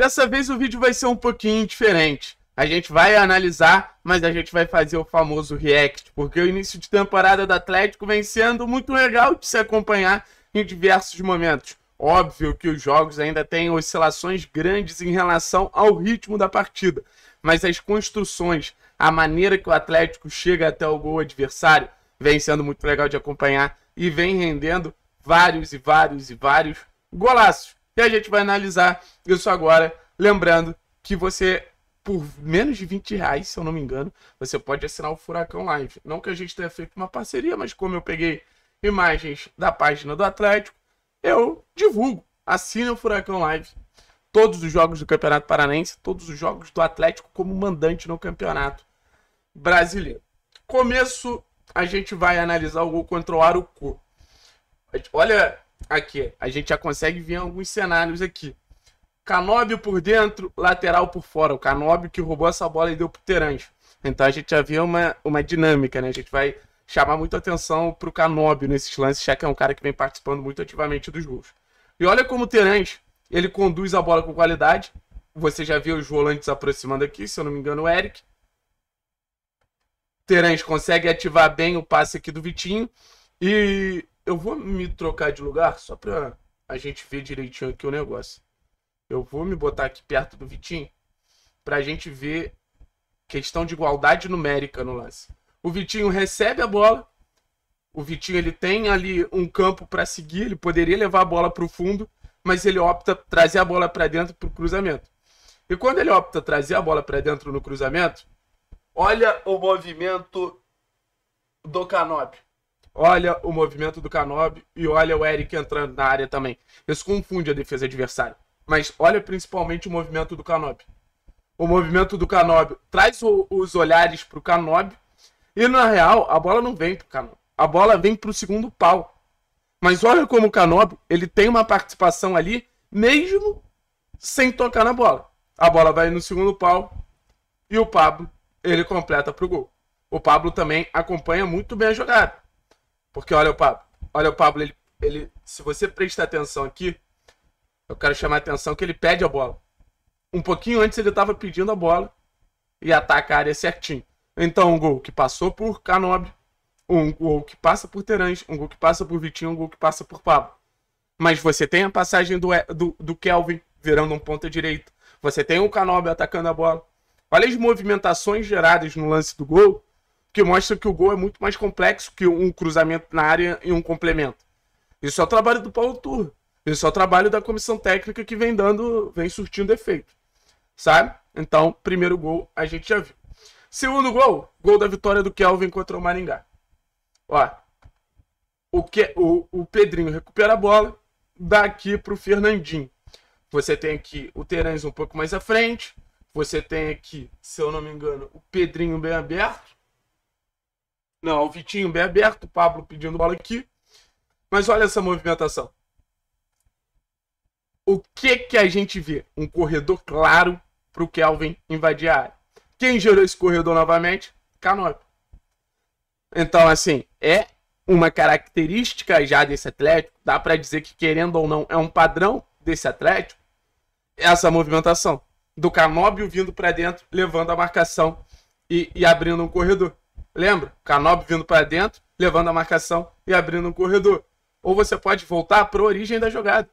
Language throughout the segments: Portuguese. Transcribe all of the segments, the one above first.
Dessa vez o vídeo vai ser um pouquinho diferente. A gente vai analisar, mas a gente vai fazer o famoso react, porque o início de temporada do Atlético vem sendo muito legal de se acompanhar em diversos momentos. Óbvio que os jogos ainda têm oscilações grandes em relação ao ritmo da partida, mas as construções, a maneira que o Atlético chega até o gol adversário, vem sendo muito legal de acompanhar e vem rendendo vários e vários e vários golaços. E a gente vai analisar isso agora. Lembrando que você, por menos de 20 reais, se eu não me engano, você pode assinar o Furacão Live. Não que a gente tenha feito uma parceria, mas como eu peguei imagens da página do Atlético, eu divulgo. Assina o Furacão Live. Todos os jogos do Campeonato Paranense, todos os jogos do Atlético como mandante no Campeonato Brasileiro. Começo, a gente vai analisar o gol contra o Aruco Olha Aqui, a gente já consegue ver alguns cenários aqui. Canóbio por dentro, lateral por fora. O Canóbio que roubou essa bola e deu pro Teranjo. Então a gente já vê uma, uma dinâmica, né? A gente vai chamar muita atenção pro Canóbio nesses lances, já que é um cara que vem participando muito ativamente dos gols. E olha como o Teranjo, ele conduz a bola com qualidade. Você já vê os volantes aproximando aqui, se eu não me engano, o Eric. Terãs consegue ativar bem o passe aqui do Vitinho. E eu vou me trocar de lugar só pra a gente ver direitinho aqui o negócio. Eu vou me botar aqui perto do Vitinho pra gente ver questão de igualdade numérica no lance. O Vitinho recebe a bola. O Vitinho ele tem ali um campo para seguir, ele poderia levar a bola para o fundo, mas ele opta trazer a bola para dentro para o cruzamento. E quando ele opta trazer a bola para dentro no cruzamento, olha o movimento do Canopy olha o movimento do Canobi e olha o Eric entrando na área também. Isso confunde a defesa adversária. Mas olha principalmente o movimento do Canobi. O movimento do Canobi traz o, os olhares para o Canobi e na real a bola não vem para o Canobi. A bola vem para o segundo pau. Mas olha como o Canobi ele tem uma participação ali mesmo sem tocar na bola. A bola vai no segundo pau e o Pablo ele completa para o gol. O Pablo também acompanha muito bem a jogada. Porque olha o Pablo, olha o Pablo, ele, ele, se você prestar atenção aqui, eu quero chamar a atenção que ele pede a bola. Um pouquinho antes ele estava pedindo a bola e ataca a área certinho. Então, um gol que passou por Canobi. um gol que passa por Terãs, um gol que passa por Vitinho, um gol que passa por Pablo. Mas você tem a passagem do, do, do Kelvin virando um ponta direito. Você tem o Canobi atacando a bola. Olha as movimentações geradas no lance do gol que mostra que o gol é muito mais complexo que um cruzamento na área e um complemento. Isso é o trabalho do Paulo Tur, Isso é o trabalho da comissão técnica que vem dando, vem surtindo efeito. Sabe? Então, primeiro gol a gente já viu. Segundo gol, gol da vitória do Kelvin contra o Maringá. Ó, o, que, o, o Pedrinho recupera a bola, dá aqui pro Fernandinho. Você tem aqui o Terãs um pouco mais à frente. Você tem aqui, se eu não me engano, o Pedrinho bem aberto. Não, o Vitinho bem aberto, o Pablo pedindo bola aqui. Mas olha essa movimentação. O que que a gente vê? Um corredor claro para o Kelvin invadir a área. Quem gerou esse corredor novamente? k Então, assim, é uma característica já desse Atlético. Dá para dizer que, querendo ou não, é um padrão desse Atlético essa movimentação do Canóbio vindo para dentro, levando a marcação e, e abrindo um corredor. Lembra? Canob vindo para dentro, levando a marcação e abrindo um corredor. Ou você pode voltar para a origem da jogada,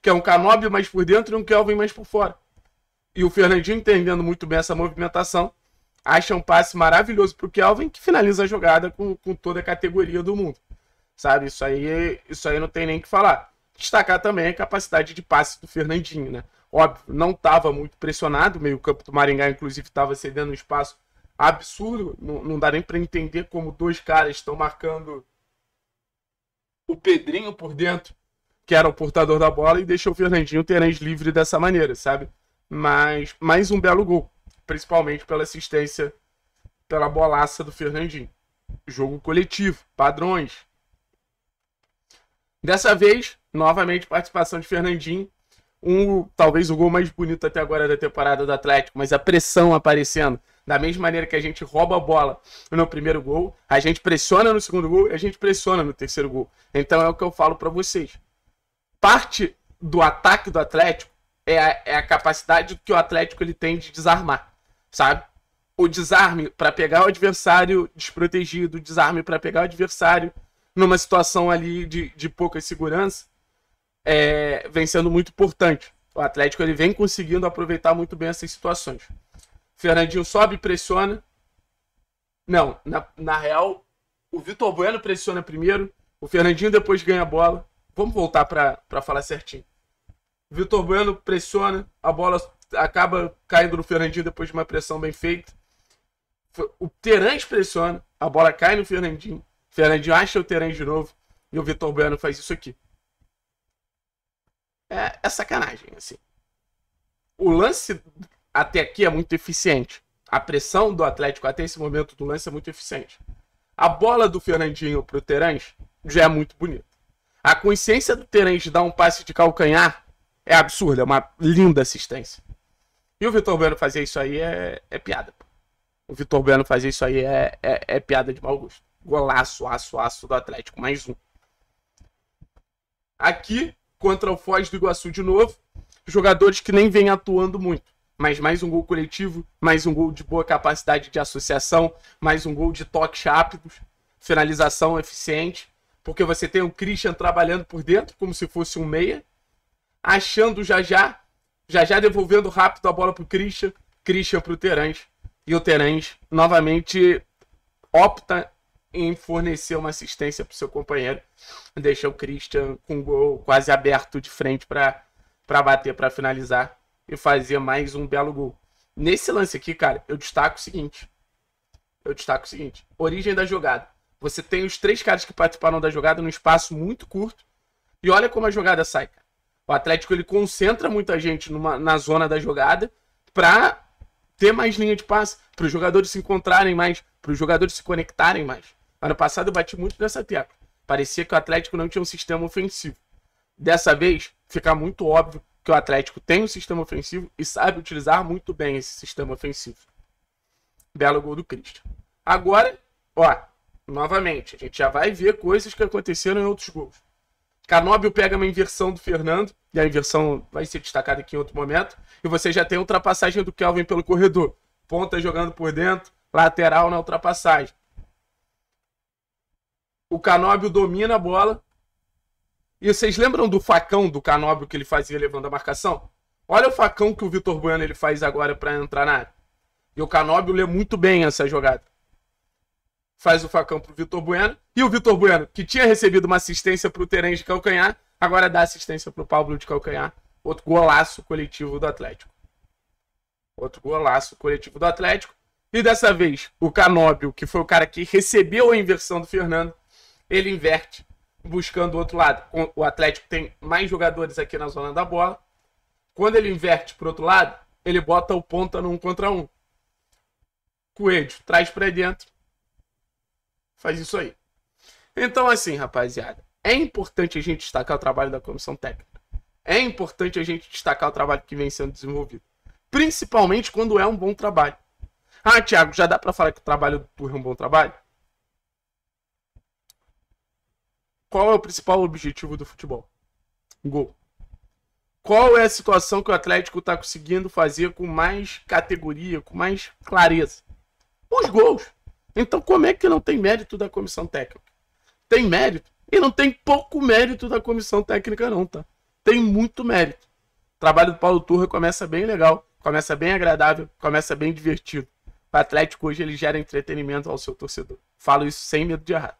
que é um Canob mais por dentro e um Kelvin mais por fora. E o Fernandinho, entendendo tá muito bem essa movimentação, acha um passe maravilhoso para o Kelvin, que finaliza a jogada com, com toda a categoria do mundo. Sabe? Isso aí, isso aí não tem nem que falar. Destacar também a capacidade de passe do Fernandinho, né? Óbvio, não estava muito pressionado, o meio-campo do Maringá, inclusive, estava cedendo espaço absurdo. Não, não dá nem para entender como dois caras estão marcando o Pedrinho por dentro, que era o portador da bola, e deixa o Fernandinho Terens livre dessa maneira, sabe? Mas mais um belo gol, principalmente pela assistência, pela bolaça do Fernandinho. Jogo coletivo, padrões. Dessa vez, novamente participação de Fernandinho. Um, talvez o gol mais bonito até agora da temporada do Atlético, mas a pressão aparecendo da mesma maneira que a gente rouba a bola no primeiro gol, a gente pressiona no segundo gol e a gente pressiona no terceiro gol. Então é o que eu falo para vocês. Parte do ataque do Atlético é a, é a capacidade que o Atlético ele tem de desarmar, sabe? O desarme para pegar o adversário desprotegido, o desarme para pegar o adversário numa situação ali de, de pouca segurança, é, vem sendo muito importante. O Atlético ele vem conseguindo aproveitar muito bem essas situações. Fernandinho sobe e pressiona. Não, na, na real, o Vitor Bueno pressiona primeiro, o Fernandinho depois ganha a bola. Vamos voltar para falar certinho. Vitor Bueno pressiona, a bola acaba caindo no Fernandinho depois de uma pressão bem feita. O Terãs pressiona, a bola cai no Fernandinho. O Fernandinho acha o Terãs de novo e o Vitor Bueno faz isso aqui. É, é sacanagem, assim. O lance até aqui é muito eficiente. A pressão do Atlético até esse momento do lance é muito eficiente. A bola do Fernandinho pro Terãs já é muito bonita. A consciência do Terãs de dar um passe de calcanhar é absurda, é uma linda assistência. E o Vitor Bueno fazer isso aí é, é piada. Pô. O Vitor Bueno fazer isso aí é, é, é piada de mau gosto. Golaço, aço, aço do Atlético, mais um. Aqui, contra o Foz do Iguaçu de novo, jogadores que nem vêm atuando muito mas mais um gol coletivo, mais um gol de boa capacidade de associação, mais um gol de toques rápidos, finalização eficiente, porque você tem o Christian trabalhando por dentro, como se fosse um meia, achando já já, já já devolvendo rápido a bola para o Christian, Christian para o Terãs, e o Terãs novamente opta em fornecer uma assistência para o seu companheiro, deixa o Christian com um gol quase aberto de frente para bater, para finalizar e fazia mais um belo gol. Nesse lance aqui, cara, eu destaco o seguinte. Eu destaco o seguinte. Origem da jogada. Você tem os três caras que participaram da jogada num espaço muito curto. E olha como a jogada sai, cara. O Atlético ele concentra muita gente numa, na zona da jogada para ter mais linha de passe, para os jogadores se encontrarem mais, para os jogadores se conectarem mais. Ano passado eu bati muito nessa tecla. Parecia que o Atlético não tinha um sistema ofensivo. Dessa vez, fica muito óbvio que o Atlético tem um sistema ofensivo e sabe utilizar muito bem esse sistema ofensivo. Belo gol do Cristo. Agora, ó, novamente, a gente já vai ver coisas que aconteceram em outros gols. Canóbio pega uma inversão do Fernando, e a inversão vai ser destacada aqui em outro momento, e você já tem a ultrapassagem do Kelvin pelo corredor. Ponta jogando por dentro, lateral na ultrapassagem. O Canóbio domina a bola, e vocês lembram do facão do Canóbio que ele fazia levando a marcação? Olha o facão que o Vitor Bueno ele faz agora para entrar na área. E o Canóbio lê muito bem essa jogada. Faz o facão pro Vitor Bueno. E o Vitor Bueno, que tinha recebido uma assistência pro Terence de calcanhar, agora dá assistência pro Pablo de calcanhar. Outro golaço coletivo do Atlético. Outro golaço coletivo do Atlético. E dessa vez, o Canóbio, que foi o cara que recebeu a inversão do Fernando, ele inverte buscando o outro lado. O Atlético tem mais jogadores aqui na zona da bola. Quando ele inverte para outro lado, ele bota o ponta num contra um. Coelho traz para dentro. Faz isso aí. Então, assim, rapaziada, é importante a gente destacar o trabalho da comissão técnica. É importante a gente destacar o trabalho que vem sendo desenvolvido. Principalmente quando é um bom trabalho. Ah, Thiago, já dá para falar que o trabalho do Turra é um bom trabalho? Qual é o principal objetivo do futebol? Gol. Qual é a situação que o Atlético está conseguindo fazer com mais categoria, com mais clareza? Os gols. Então, como é que não tem mérito da comissão técnica? Tem mérito. E não tem pouco mérito da comissão técnica, não, tá? Tem muito mérito. O trabalho do Paulo Turra começa bem legal, começa bem agradável, começa bem divertido. O Atlético hoje ele gera entretenimento ao seu torcedor. Falo isso sem medo de errar.